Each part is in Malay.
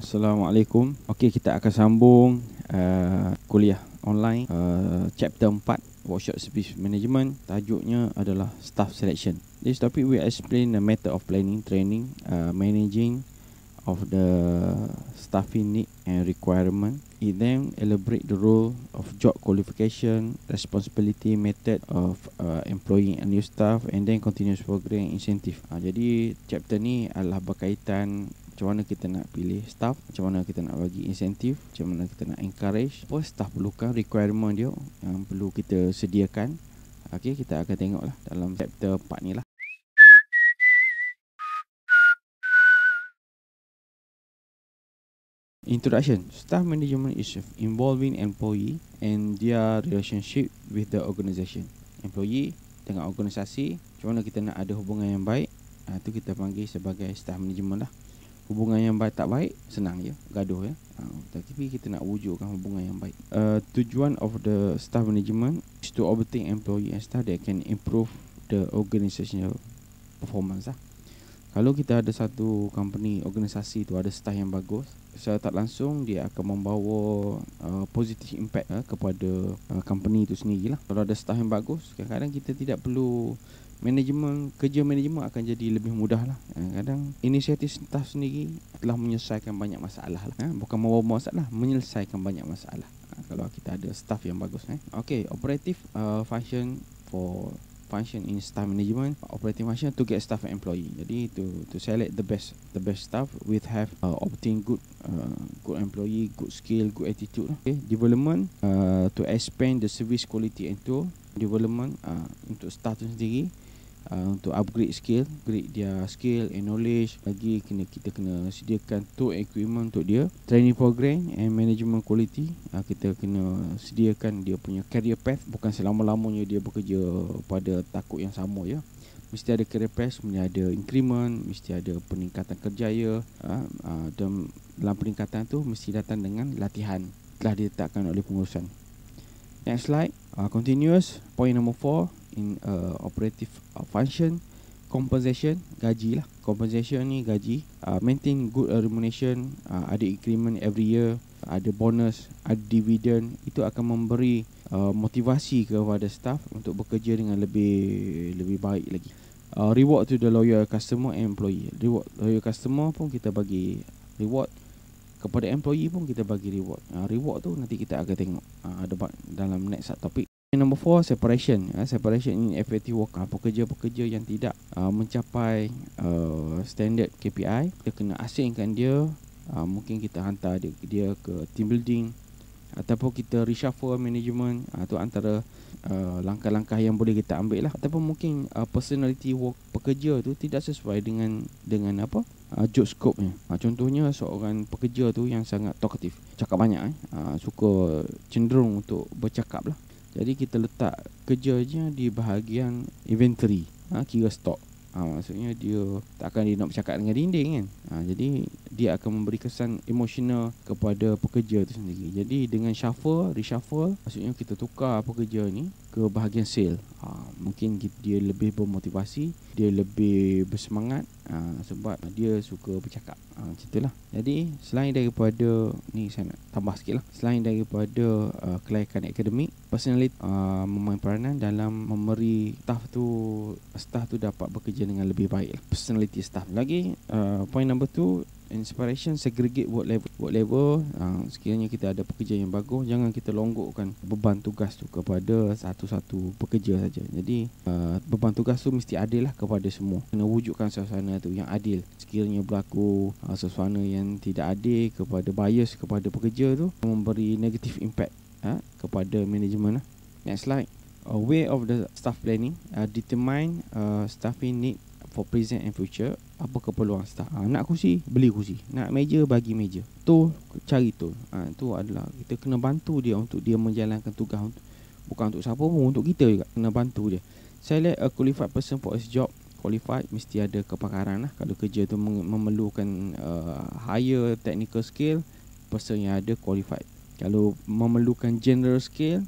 Assalamualaikum. Okey, kita akan sambung uh, kuliah online uh, chapter 4 workshop speech management. Tajuknya adalah staff selection. This topic we explain the method of planning, training, uh, managing of the staffing need and requirement. It then elaborate the role of job qualification, responsibility, method of uh, employing a new staff and then continuous program incentive. Uh, jadi chapter ni adalah berkaitan macam mana kita nak pilih staff, macam mana kita nak bagi insentif, macam mana kita nak encourage, apa staff perlukan, requirement dia yang perlu kita sediakan. Okey, kita akan tengoklah dalam chapter 4 ni lah. Introduction Staff management is involving employee and their relationship with the organisation. Employee dengan organisasi, macam mana kita nak ada hubungan yang baik, itu ah, kita panggil sebagai staff management lah hubungan yang baik tak baik senang ya gaduh ya uh, tapi kita nak wujudkan hubungan yang baik uh, tujuan of the staff management is to obtain employee and staff that can improve the organizational performance lah. kalau kita ada satu company organisasi tu ada staff yang bagus secara tak langsung dia akan membawa uh, positive impact uh, kepada uh, company itu sendiri lah kalau ada staff yang bagus kadang-kadang kita tidak perlu manajemen kerja manajemen akan jadi lebih mudah lah eh, kadang inisiatif staff sendiri telah menyelesaikan banyak masalah lah. Eh, bukan membawa masalah menyelesaikan banyak masalah ha, kalau kita ada staff yang bagus eh. Okay, operative uh, function for function in staff management operative function to get staff and employee jadi to to select the best the best staff with have uh, obtain good uh, good employee good skill good attitude okay development uh, to expand the service quality and tool development uh, untuk staff sendiri uh, untuk upgrade skill, upgrade dia skill and knowledge lagi kena kita kena sediakan tu equipment untuk dia, training program and management quality uh, kita kena sediakan dia punya career path bukan selama-lamanya dia bekerja pada takut yang sama ya. Mesti ada career path, mesti ada increment, mesti ada peningkatan kerjaya uh, ah, uh, dan dalam peningkatan tu mesti datang dengan latihan telah ditetapkan oleh pengurusan. Next slide, uh, continuous point number 4 in uh, operative uh, function compensation gaji lah compensation ni gaji uh, maintain good remuneration uh, ada increment every year ada bonus ada dividend itu akan memberi uh, motivasi kepada staff untuk bekerja dengan lebih lebih baik lagi uh, reward to the loyal customer and employee reward loyal customer pun kita bagi reward kepada employee pun kita bagi reward uh, reward tu nanti kita akan tengok uh, dalam next topic Nombor 4 separation uh, Separation in effective work. worker Pekerja-pekerja yang tidak uh, mencapai uh, standard KPI Kita kena asingkan dia uh, Mungkin kita hantar dia, dia ke team building Ataupun kita reshuffle management atau uh, antara uh, langkah-langkah yang boleh kita ambil lah Ataupun mungkin uh, personality work pekerja tu Tidak sesuai dengan dengan apa uh, job scope ni uh, Contohnya seorang pekerja tu yang sangat talkative Cakap banyak eh. Uh, suka cenderung untuk bercakap lah jadi kita letak kerjanya di bahagian inventory, ha, kira stok. Ha, maksudnya dia takkan dia nak bercakap dengan dinding kan. Ha, jadi dia akan memberi kesan emosional kepada pekerja tu sendiri. Jadi dengan shuffle, reshuffle, maksudnya kita tukar pekerja ni ke bahagian sale. Ha, mungkin dia lebih bermotivasi, dia lebih bersemangat ha, sebab dia suka bercakap. Ha, macam itulah. Jadi selain daripada, ni saya nak tambah sikit lah. Selain daripada uh, kelayakan akademik, personality uh, memainkan peranan dalam memberi staff tu, staff tu dapat bekerja bekerja dengan lebih baik personality staff lagi uh, point number two inspiration segregate work level work level uh, sekiranya kita ada pekerja yang bagus jangan kita longgokkan beban tugas tu kepada satu-satu pekerja saja jadi uh, beban tugas tu mesti adil lah kepada semua kena wujudkan suasana tu yang adil sekiranya berlaku uh, suasana yang tidak adil kepada bias kepada pekerja tu memberi negative impact uh, kepada management lah. next slide a way of the staff planning uh, determine uh, staffing need for present and future apa keperluan staff uh, nak kursi beli kursi nak meja bagi meja tu cari tu uh, tu adalah kita kena bantu dia untuk dia menjalankan tugas untuk, bukan untuk siapa pun untuk kita juga kena bantu dia select a qualified person for his job qualified mesti ada kepakaran lah kalau kerja tu memerlukan uh, higher technical skill person yang ada qualified kalau memerlukan general skill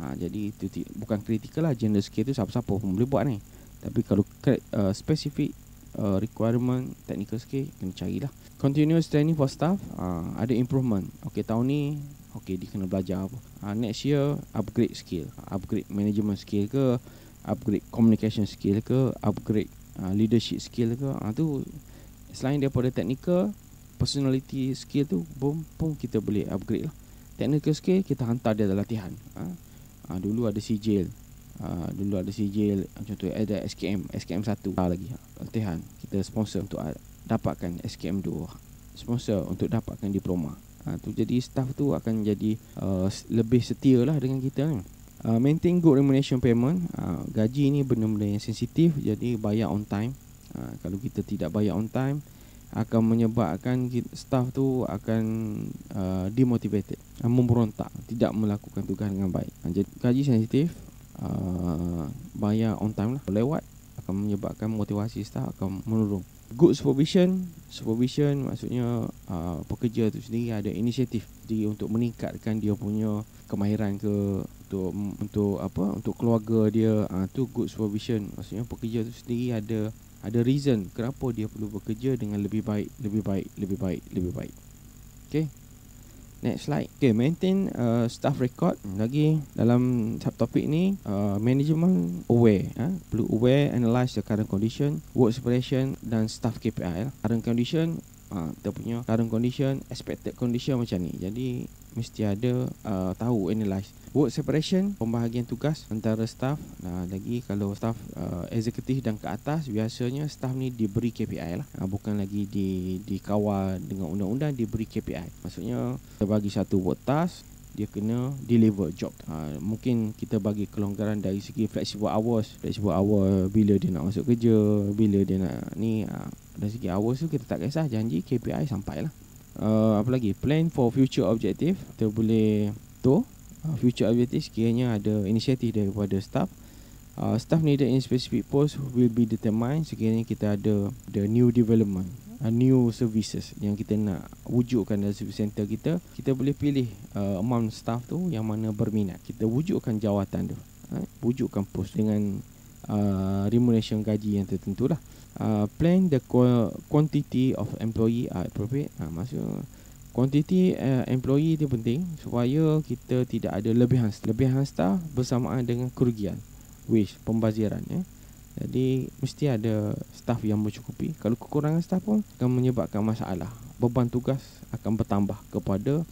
ha, Jadi itu bukan kritikal lah Gender scale tu siapa-siapa pun boleh buat ni Tapi kalau cre- uh, specific uh, requirement technical skill, Kena carilah Continuous training for staff ha, Ada improvement Okay tahun ni Okay dia kena belajar apa ha, Next year upgrade skill Upgrade management skill ke Upgrade communication skill ke Upgrade uh, leadership skill ke ha, tu Selain daripada technical Personality skill tu Boom pun kita boleh upgrade lah Technical skill kita hantar dia dalam latihan ha, ha, dulu ada sijil ha, ah, dulu ada sijil contoh ada SKM SKM 1 lah lagi latihan kita sponsor untuk ah, dapatkan SKM 2 sponsor untuk dapatkan diploma ha, tu jadi staff tu akan jadi uh, lebih setia lah dengan kita ni Uh, maintain good remuneration payment uh, Gaji ni benda-benda yang sensitif Jadi bayar on time uh, Kalau kita tidak bayar on time akan menyebabkan staff tu akan uh, demotivated, uh, memberontak, tidak melakukan tugas dengan baik. Ha, jadi gaji sensitif, uh, bayar on time lah. Lewat akan menyebabkan motivasi staff akan menurun. Good supervision, supervision maksudnya uh, pekerja tu sendiri ada inisiatif sendiri untuk meningkatkan dia punya kemahiran ke untuk untuk apa untuk keluarga dia uh, tu good supervision maksudnya pekerja tu sendiri ada ada reason kenapa dia perlu bekerja dengan lebih baik, lebih baik, lebih baik, lebih baik. Okay. Next slide. Okay, maintain uh, staff record. Lagi dalam subtopik ni, uh, management aware. Uh, perlu aware, analyse the current condition, work separation dan staff KPI. Current condition, ha, kita punya hmm. current condition, expected condition macam ni. Jadi mesti ada uh, tahu analyze work separation pembahagian tugas antara staff nah, lagi kalau staff uh, eksekutif dan ke atas biasanya staff ni diberi KPI lah uh, bukan lagi di dikawal dengan undang-undang diberi KPI maksudnya kita bagi satu work task dia kena deliver job ha, Mungkin kita bagi kelonggaran dari segi flexible hours Flexible hours bila dia nak masuk kerja Bila dia nak ni ha, dari segi hours tu kita tak kisah janji KPI sampai lah uh, eh, apa lagi plan for future objective kita boleh tu uh, eh, future objective sekiranya ada inisiatif daripada staff uh, staff needed in specific post will be determined sekiranya kita ada the new development uh, new services yang kita nak wujudkan dalam service center kita kita boleh pilih uh, amount staff tu yang mana berminat kita wujudkan jawatan tu uh, wujudkan post dengan uh, remuneration gaji yang tertentu lah Uh, plan the quantity of employee are uh, appropriate. Ha, maksudnya quantity uh, employee itu penting supaya kita tidak ada lebihan lebihan staff bersamaan dengan kerugian wish pembaziran ya. Jadi mesti ada staff yang mencukupi. Kalau kekurangan staff pun akan menyebabkan masalah. Beban tugas akan bertambah kepada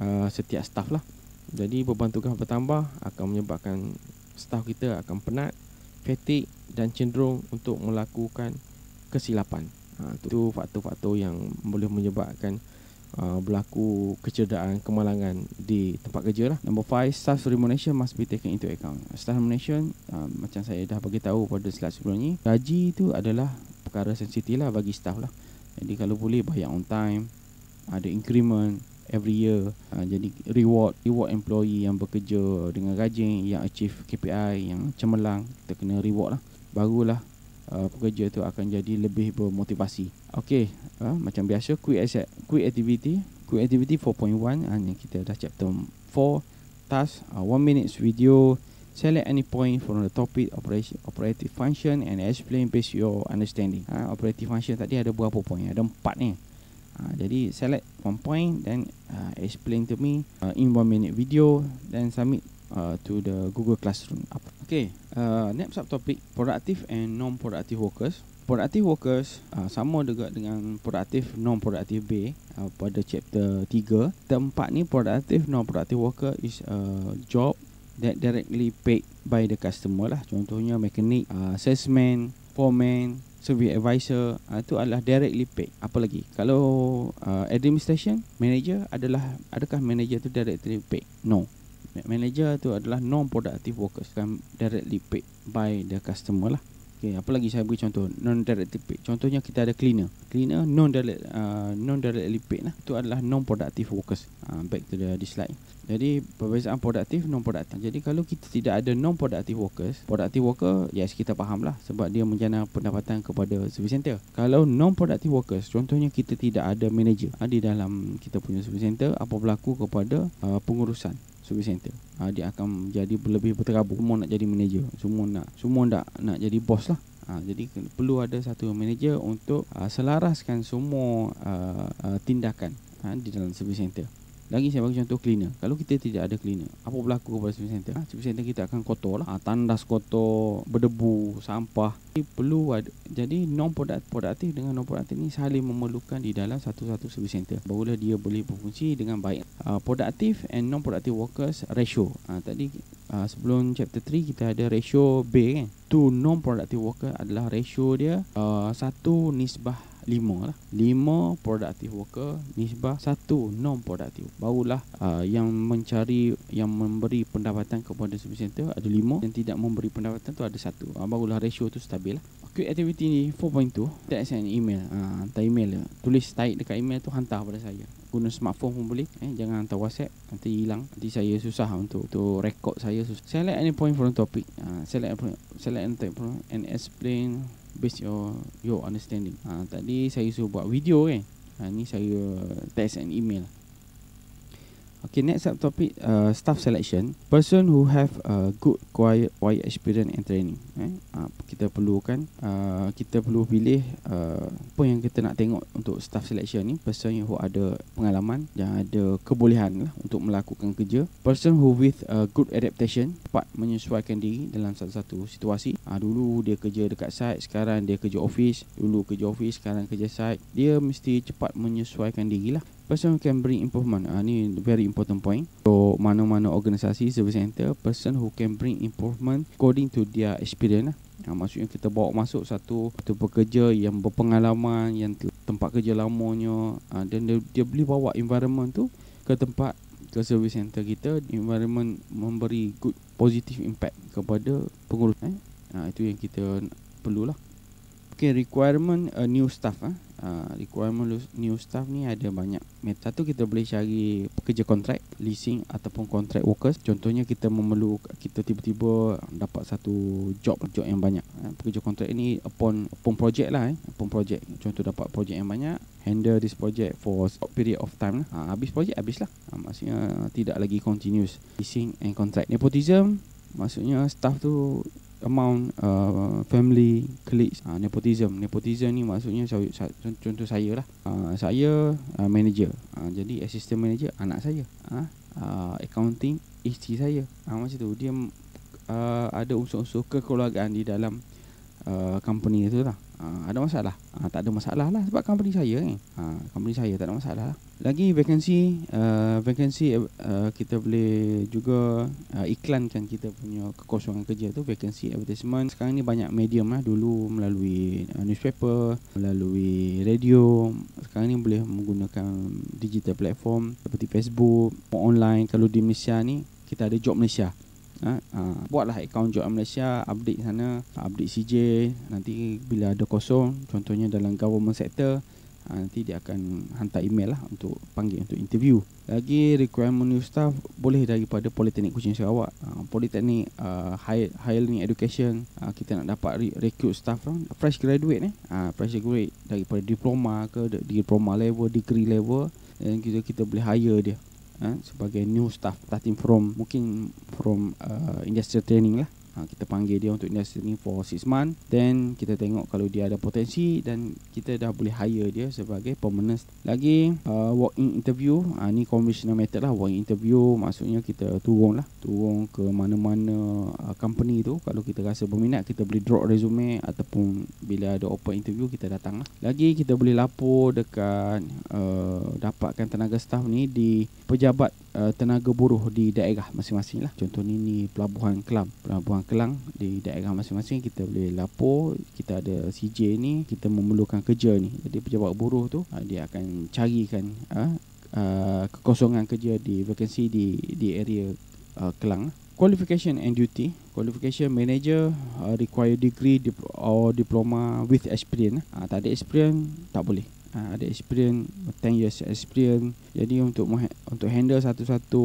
uh, setiap staff lah. Jadi beban tugas bertambah akan menyebabkan staff kita akan penat fatik dan cenderung untuk melakukan kesilapan. Ha, itu faktor-faktor yang boleh menyebabkan uh, berlaku kecederaan, kemalangan di tempat kerja. Lah. Number five, staff remuneration must be taken into account. Staff remuneration, uh, macam saya dah bagi tahu pada slide sebelum ni, gaji itu adalah perkara sensitif lah bagi staff lah. Jadi kalau boleh bayar on time, ada increment, every year uh, jadi reward reward employee yang bekerja dengan rajin yang achieve KPI yang cemerlang kita kena reward lah barulah uh, pekerja tu akan jadi lebih bermotivasi okey uh, macam biasa quick asset quick activity quick activity 4.1 hanya uh, kita dah chapter 4 task uh, one minutes video select any point from the topic operation operative function and explain based your understanding uh, operative function tadi ada berapa point ada empat ni uh, Jadi select one point Then uh, explain to me uh, In one minute video Then submit uh, to the Google Classroom Okay uh, Next subtopic Productive and non-productive workers Productive workers uh, Sama juga dengan Productive non-productive B uh, Pada chapter 3 Tempat ni Productive non-productive worker Is a job That directly paid By the customer lah Contohnya Mechanic uh, Salesman Foreman Survey Advisor itu ah, uh, adalah directly paid. Apa lagi? Kalau uh, administration manager adalah adakah manager itu directly paid? No. Manager itu adalah non-productive workers. kan Directly paid by the customer lah. Okay, apa lagi saya beri contoh non direct lipid. Contohnya kita ada cleaner. Cleaner non direct uh, non direct lipid lah. Itu adalah non productive workers. Uh, back to the this slide. Jadi perbezaan produktif non produktif. Jadi kalau kita tidak ada non productive workers, productive worker yes kita faham lah sebab dia menjana pendapatan kepada service center. Kalau non productive workers, contohnya kita tidak ada manager uh, di dalam kita punya service center, apa berlaku kepada uh, pengurusan? Service center uh, Dia akan jadi lebih berterabur Semua nak jadi manager Semua nak Semua nak nak jadi bos lah uh, Jadi perlu ada satu manager Untuk uh, selaraskan semua uh, uh, tindakan uh, Di dalam service center lagi saya bagi contoh cleaner Kalau kita tidak ada cleaner Apa berlaku kepada shopping center ha, ah, Shopping center kita akan kotor lah ha, Tandas kotor Berdebu Sampah Jadi perlu ada Jadi non produktif dengan non produktif ni Saling memerlukan di dalam satu-satu shopping center Barulah dia boleh berfungsi dengan baik ha, Productive and non productive workers ratio ha, Tadi ha, sebelum chapter 3 kita ada ratio B kan To non productive worker adalah ratio dia uh, Satu nisbah lima lah lima productive worker nisbah satu non productive barulah uh, yang mencari yang memberi pendapatan kepada service center ada lima yang tidak memberi pendapatan tu ada satu uh, barulah ratio tu stabil lah quick activity ni 4.2 tak send email uh, hantar email je. tulis type dekat email tu hantar pada saya guna smartphone pun boleh eh, jangan hantar whatsapp nanti hilang nanti saya susah untuk untuk record saya susah. select any point from topic uh, select select any point and explain based your your understanding. Ha, tadi saya suruh buat video kan. Ha, ni saya text and email. Uh, Okay, next up topic, uh, staff selection. Person who have a uh, good quiet quiet experience and training. Eh? Uh, kita perlukan, uh, kita perlu pilih uh, apa yang kita nak tengok untuk staff selection ni. Person who ada pengalaman dan ada kebolehan lah untuk melakukan kerja. Person who with a good adaptation, cepat menyesuaikan diri dalam satu-satu situasi. Uh, dulu dia kerja dekat site, sekarang dia kerja office. Dulu kerja office, sekarang kerja site. Dia mesti cepat menyesuaikan diri lah person who can bring improvement uh, ni very important point so mana-mana organisasi service center person who can bring improvement according to their experience uh. Ha, maksudnya kita bawa masuk satu tu pekerja yang berpengalaman yang tempat kerja lamanya ha, dan dia, dia boleh bawa environment tu ke tempat ke service center kita environment memberi good positive impact kepada pengurusan. eh? itu yang kita perlulah Okay, requirement a uh, new staff ah. Uh, requirement new staff ni ada banyak Meta tu kita boleh cari pekerja kontrak Leasing ataupun kontrak workers Contohnya kita memerlu Kita tiba-tiba dapat satu job Job yang banyak uh, Pekerja kontrak ni upon, upon project lah eh. Upon project Contoh dapat project yang banyak Handle this project for a period of time lah. Uh, habis project habis lah uh, Maksudnya tidak lagi continuous Leasing and contract Nepotism Maksudnya staff tu Amount uh, family colleagues uh, nepotism nepotism ni maksudnya contoh saya lah uh, saya uh, manager uh, jadi assistant manager anak saya uh, accounting isteri saya uh, macam tu dia uh, ada unsur-unsur kekeluargaan di dalam uh, company itu lah uh, ada masalah uh, tak ada masalah lah sebab company saya ni eh. company saya tak ada masalah lah. lagi vacancy uh, vacancy uh, kita boleh juga uh, iklankan kita punya kekosongan kerja tu vacancy advertisement sekarang ni banyak medium lah dulu melalui uh, newspaper melalui radio sekarang ni boleh menggunakan digital platform seperti Facebook online kalau di Malaysia ni kita ada Job Malaysia Ha? ha, buatlah account Jogja Malaysia update sana update CJ nanti bila ada kosong contohnya dalam government sector ha, nanti dia akan hantar email lah untuk panggil untuk interview lagi requirement new staff boleh daripada Politeknik Kuching Sarawak ha, Politeknik uh, ha, High high Learning Education ha, kita nak dapat re- recruit staff lah. fresh graduate ni ha, fresh graduate daripada diploma ke diploma level degree level dan kita, kita boleh hire dia eh, sebagai new staff starting from mungkin from uh, industrial training lah ha, kita panggil dia untuk industri ni for 6 month then kita tengok kalau dia ada potensi dan kita dah boleh hire dia sebagai permanent lagi uh, walk in interview ha, ni conventional method lah walk in interview maksudnya kita turun lah turun ke mana-mana uh, company tu kalau kita rasa berminat kita boleh drop resume ataupun bila ada open interview kita datang lah lagi kita boleh lapor dekat uh, dapatkan tenaga staff ni di pejabat uh, tenaga buruh di daerah masing-masing lah contoh ni ni pelabuhan Kelam pelabuhan Kelang di daerah masing-masing kita boleh lapor kita ada CJ ni kita memerlukan kerja ni jadi pejabat buruh tu ha, dia akan carikan ha, ha, kekosongan kerja di vacancy di di area ha, Kelang qualification and duty qualification manager uh, require degree dip- or diploma with experience uh, tak ada experience tak boleh uh, ada experience 10 years experience jadi untuk untuk handle satu-satu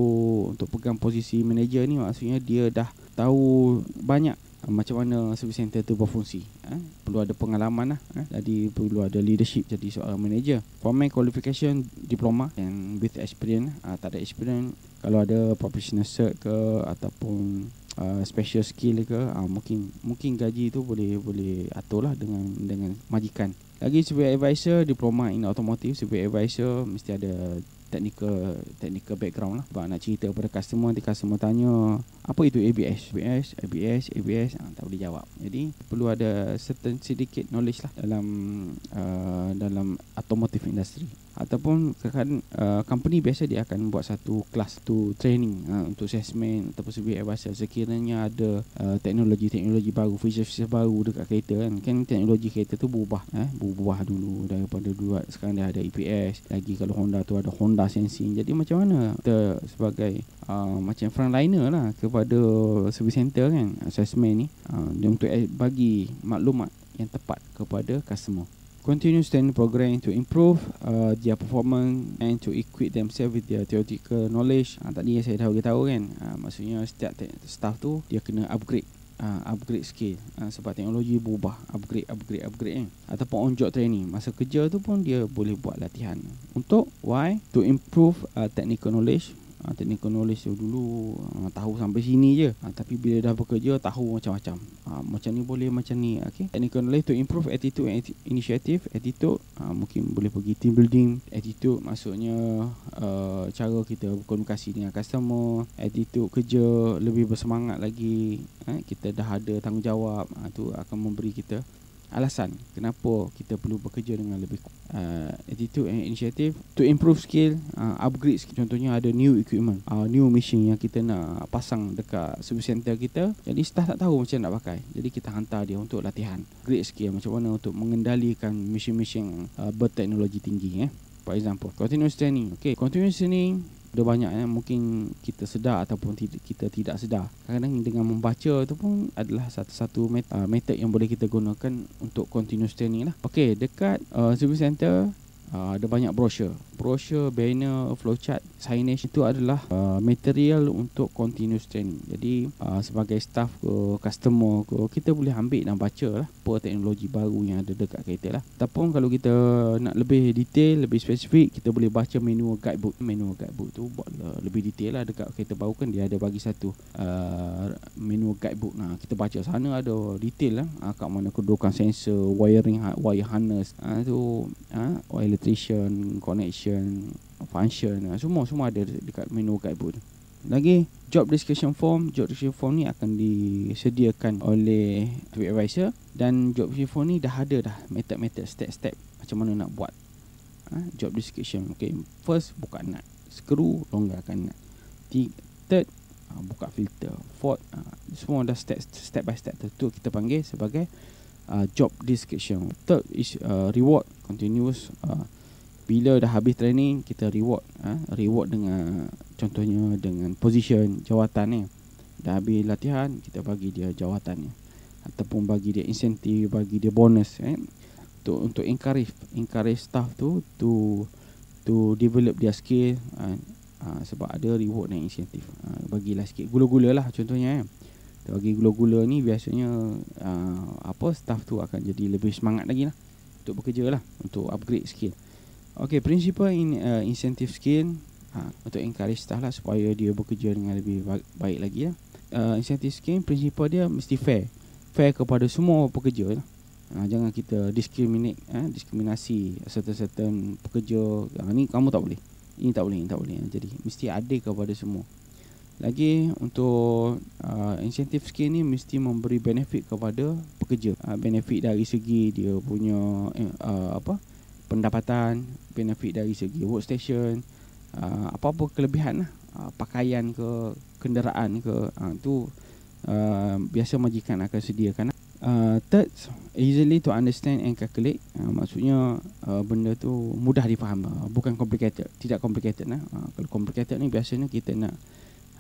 untuk pegang posisi manager ni maksudnya dia dah tahu banyak uh, macam mana service center tu berfungsi uh, perlu ada pengalaman lah uh, jadi perlu ada leadership jadi seorang manager formal qualification diploma and with experience uh, tak ada experience kalau ada professional cert ke ataupun Uh, special skill ke uh, mungkin mungkin gaji tu boleh boleh atur lah dengan dengan majikan lagi civil advisor diploma in automotive civil advisor mesti ada technical technical background lah Bapak nak cerita kepada customer nanti customer tanya apa itu ABS ABS ABS ABS ha, ah, tak boleh jawab jadi perlu ada certain sedikit knowledge lah dalam uh, dalam automotive industry ataupun kan uh, company biasa dia akan buat satu kelas tu training uh, untuk assessment ataupun sebagai advisor sekiranya ada uh, teknologi-teknologi baru feature-feature baru dekat kereta kan kan teknologi kereta tu berubah eh berubah dulu daripada dulu sekarang dah ada EPS lagi kalau Honda tu ada Honda Sensing jadi macam mana kita sebagai uh, macam frontliner lah kepada service center kan assessment ni uh, untuk eh, bagi maklumat yang tepat kepada customer continue student program to improve uh, their performance and to equip themselves with their theoretical knowledge. Uh, tadi saya dah beritahu kan, uh, maksudnya setiap staff tu dia kena upgrade uh, upgrade skill uh, sebab teknologi berubah upgrade upgrade upgrade eh. ataupun on job training masa kerja tu pun dia boleh buat latihan untuk why to improve uh, technical knowledge ha, ah, teknik knowledge tu dulu ha, tahu sampai sini je ha, tapi bila dah bekerja tahu macam-macam ha, macam ni boleh macam ni okey teknik knowledge to improve attitude and initiative attitude ha, mungkin boleh pergi team building attitude maksudnya uh, cara kita berkomunikasi dengan customer attitude kerja lebih bersemangat lagi ha, kita dah ada tanggungjawab ha, akan memberi kita alasan kenapa kita perlu bekerja dengan lebih uh, attitude and initiative to improve skill uh, upgrade skill. contohnya ada new equipment uh, new machine yang kita nak pasang dekat service center kita jadi staff tak tahu macam nak pakai jadi kita hantar dia untuk latihan upgrade skill macam mana untuk mengendalikan machine-machine uh, berteknologi tinggi eh for example continuous training okay continuous training ada banyak yang eh, mungkin kita sedar ataupun kita tidak sedar. Kadang-kadang dengan membaca itu pun adalah satu-satu met- uh, yang boleh kita gunakan untuk continuous training lah. Okey, dekat uh, service center uh, ada banyak brosur brosur banner flowchart signage itu adalah uh, material untuk continuous training jadi uh, sebagai staff ke customer ke kita boleh ambil dan baca lah apa teknologi baru yang ada dekat kereta lah ataupun kalau kita nak lebih detail lebih spesifik kita boleh baca menu guidebook menu guidebook tu buat lebih detail lah dekat kereta baru kan dia ada bagi satu uh, menu guidebook nah kita baca sana ada detail lah ha, kat mana kedudukan sensor wiring ha, wire harness ha, tu ha, electrician connection function ha, semua semua ada dekat menu guidebook tu lagi job description form job description form ni akan disediakan oleh trip advisor dan job description form ni dah ada dah method-method step-step macam mana nak buat ha, job description Okay, first buka nut screw longgarkan nut third Ah, buka filter Ford uh, ah, semua dah step step by step tu kita panggil sebagai uh, job description third is uh, reward continuous uh, bila dah habis training kita reward uh, reward dengan contohnya dengan position jawatan ni dah habis latihan kita bagi dia jawatan ni ataupun bagi dia insentif bagi dia bonus eh untuk untuk encourage encourage staff tu to to develop dia skill uh, ha, Sebab ada reward dan insentif ha, Bagilah sikit Gula-gula lah contohnya eh. Kita bagi gula-gula ni Biasanya ha, Apa Staff tu akan jadi Lebih semangat lagi lah Untuk bekerja lah Untuk upgrade skill Okay Principal in, uh, incentive skill ha, Untuk encourage staff lah Supaya dia bekerja Dengan lebih baik lagi lah uh, Incentive skill Principal dia Mesti fair Fair kepada semua pekerja lah Ha, jangan kita discriminate eh, diskriminasi certain certain pekerja ha, ni kamu tak boleh ini tak boleh Ini tak boleh Jadi mesti ada kepada semua Lagi Untuk uh, Insentif skill ni Mesti memberi benefit kepada Pekerja uh, Benefit dari segi Dia punya uh, Apa Pendapatan Benefit dari segi Workstation uh, Apa-apa kelebihan lah uh, Pakaian ke Kenderaan ke uh, Tu uh, Biasa majikan akan sediakan lah uh, third easily to understand and calculate uh, maksudnya uh, benda tu mudah difaham uh, bukan complicated tidak complicated nah uh, kalau complicated ni biasanya kita nak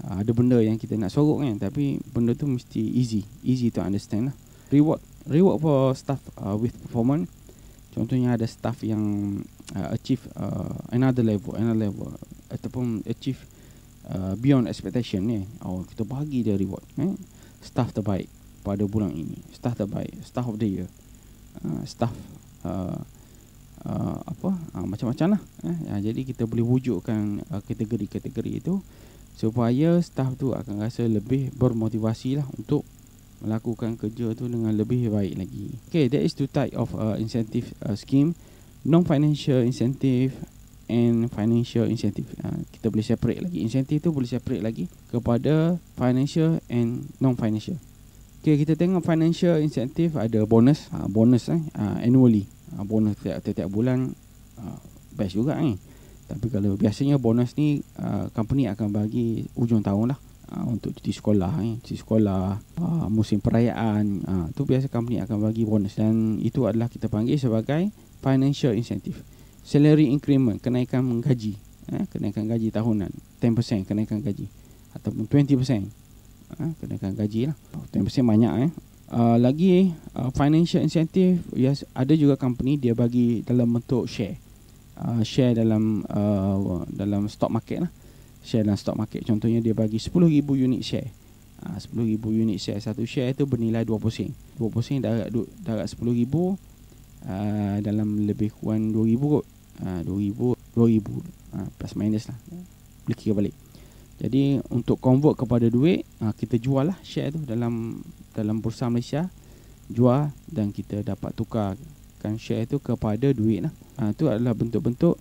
uh, ada benda yang kita nak sorok kan tapi benda tu mesti easy easy to understand lah reward reward for staff uh, with performance contohnya ada staff yang uh, achieve uh, another level another level ataupun achieve uh, beyond expectation ni eh. oh kita bagi dia reward eh staff terbaik pada bulan ini staff terbaik staff of the year uh, staff uh, uh, apa uh, macam-macam lah eh. uh, jadi kita boleh wujudkan uh, kategori-kategori itu supaya staff tu akan rasa lebih bermotivasi lah untuk melakukan kerja tu dengan lebih baik lagi okay that is two type of uh, incentive uh, scheme non-financial incentive and financial incentive uh, kita boleh separate lagi incentive tu boleh separate lagi kepada financial and non-financial Okay, kita tengok financial incentive ada bonus, uh, bonus eh, uh, annually, uh, bonus setiap bulan uh, best juga ni. Eh. Tapi kalau biasanya bonus ni uh, company akan bagi ujung tahun lah uh, untuk cuti sekolah, eh, cuti sekolah, uh, musim perayaan, uh, tu biasa company akan bagi bonus dan itu adalah kita panggil sebagai financial incentive, salary increment, kenaikan gaji, eh, kenaikan gaji tahunan, 10% kenaikan gaji ataupun 20% eh, ah, kenaikan gaji lah. Yang 10% banyak eh. Uh, lagi uh, financial incentive yes, ada juga company dia bagi dalam bentuk share. Uh, share dalam uh, dalam stock market lah. Share dalam stock market contohnya dia bagi 10000 unit share. Uh, 10000 unit share satu share tu bernilai 20 sen. 20 sen darat darat 10000 uh, dalam lebih kurang 2000 kot. Uh, 2000 2000 uh, plus minus lah. Boleh kira balik. Jadi untuk convert kepada duit uh, Kita jual lah share tu dalam dalam bursa Malaysia Jual dan kita dapat tukar kan share tu kepada duit lah Itu ah, adalah bentuk-bentuk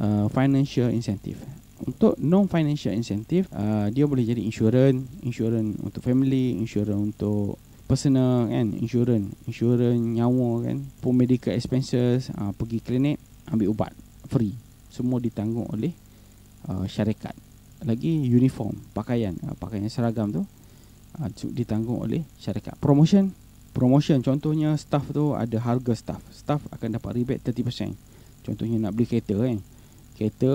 uh, financial incentive untuk non financial incentive uh, dia boleh jadi insurans insurans untuk family insurans untuk personal kan insurans insurans nyawa kan pun medical expenses uh, pergi klinik ambil ubat free semua ditanggung oleh uh, syarikat lagi uniform pakaian uh, pakaian seragam tu uh, ditanggung oleh syarikat promotion promotion contohnya staff tu ada harga staff staff akan dapat rebate 30% contohnya nak beli kereta kan eh. kereta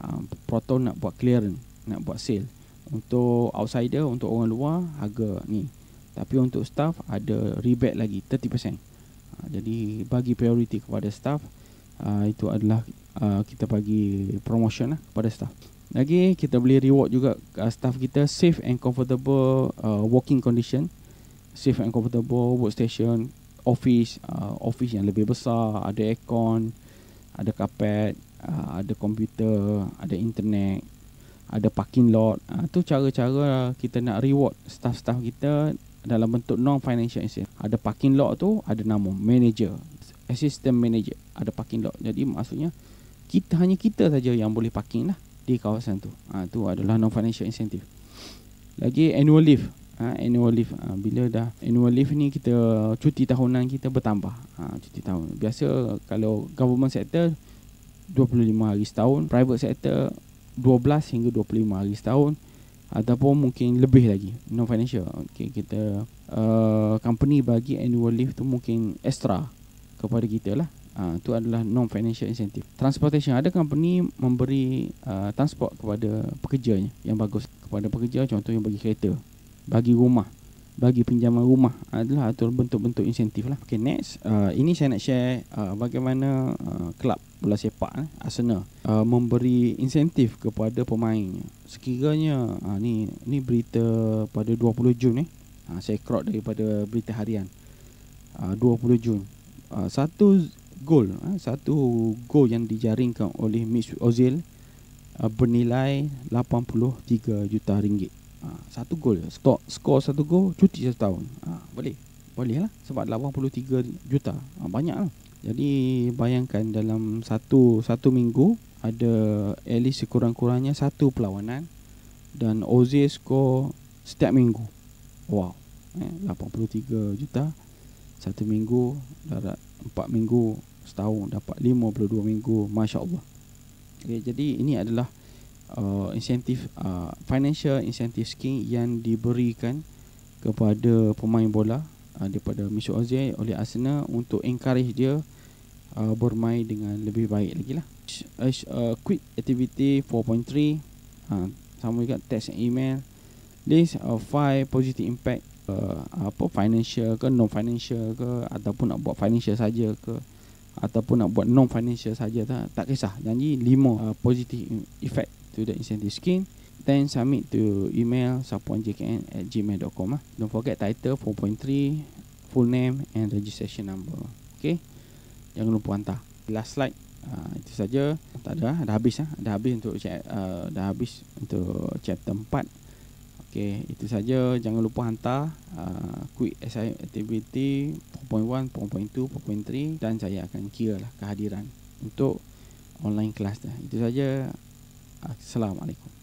uh, proton nak buat clearance nak buat sale untuk outsider untuk orang luar harga ni tapi untuk staff ada rebate lagi 30% uh, jadi bagi priority kepada staff uh, itu adalah uh, kita bagi promotion lah kepada staff lagi okay, kita boleh reward juga uh, staff kita safe and comfortable uh, working condition, safe and comfortable workstation, office, uh, office yang lebih besar, ada aircon, ada kapet uh, ada komputer, ada internet, ada parking lot. Itu uh, cara-cara kita nak reward staff-staff kita dalam bentuk non financial incentive. Ada parking lot tu ada nama manager, assistant manager, ada parking lot. Jadi maksudnya kita hanya kita saja yang boleh parking lah di kawasan tu. Ha, tu adalah non financial incentive. Lagi annual leave. Ha, annual leave ha, bila dah annual leave ni kita cuti tahunan kita bertambah. Ha, cuti tahun. Biasa kalau government sector 25 hari setahun, private sector 12 hingga 25 hari setahun ataupun mungkin lebih lagi non financial. Okey kita uh, company bagi annual leave tu mungkin extra kepada kita lah itu ah, adalah non financial incentive. Transportation ada company memberi uh, transport kepada pekerjanya yang bagus kepada pekerja contohnya bagi kereta, bagi rumah, bagi pinjaman rumah adalah atur bentuk-bentuk insentif lah. Okay next, uh, ini saya nak share uh, bagaimana uh, bola sepak eh, Arsenal uh, memberi insentif kepada pemainnya. Sekiranya uh, ni ni berita pada 20 Jun ni. Eh. Uh, saya crop daripada berita harian. Uh, 20 Jun. Uh, satu gol ha, satu gol yang dijaringkan oleh Miss Ozil uh, bernilai 83 juta ringgit ha, satu gol skor skor satu gol cuti satu tahun ha, boleh boleh lah sebab 83 juta banyak lah jadi bayangkan dalam satu satu minggu ada at least sekurang-kurangnya satu perlawanan dan Ozil skor setiap minggu wow 83 eh, juta satu minggu darat empat minggu setahun dapat 52 minggu masya Allah okay, jadi ini adalah uh, insentif uh, financial incentive scheme yang diberikan kepada pemain bola uh, daripada Mesut Ozil oleh Arsenal untuk encourage dia uh, bermain dengan lebih baik lagi lah uh, uh, quick activity 4.3 ha, sama juga text and email this of five positive impact uh, apa financial ke non financial ke ataupun nak buat financial saja ke ataupun nak buat non financial saja tak tak kisah janji lima uh, positive effect to the incentive scheme then submit to email sapuanjkn@gmail.com. lah. don't forget title 4.3 full name and registration number ok jangan lupa hantar last slide uh, itu saja tak ada lah. dah habis lah. dah habis untuk uh, dah habis untuk chapter 4 Okey, itu saja. Jangan lupa hantar uh, quick SI activity 4.1, 4.2, 4.3 dan saya akan kira lah kehadiran untuk online kelas dah. Itu saja. Assalamualaikum.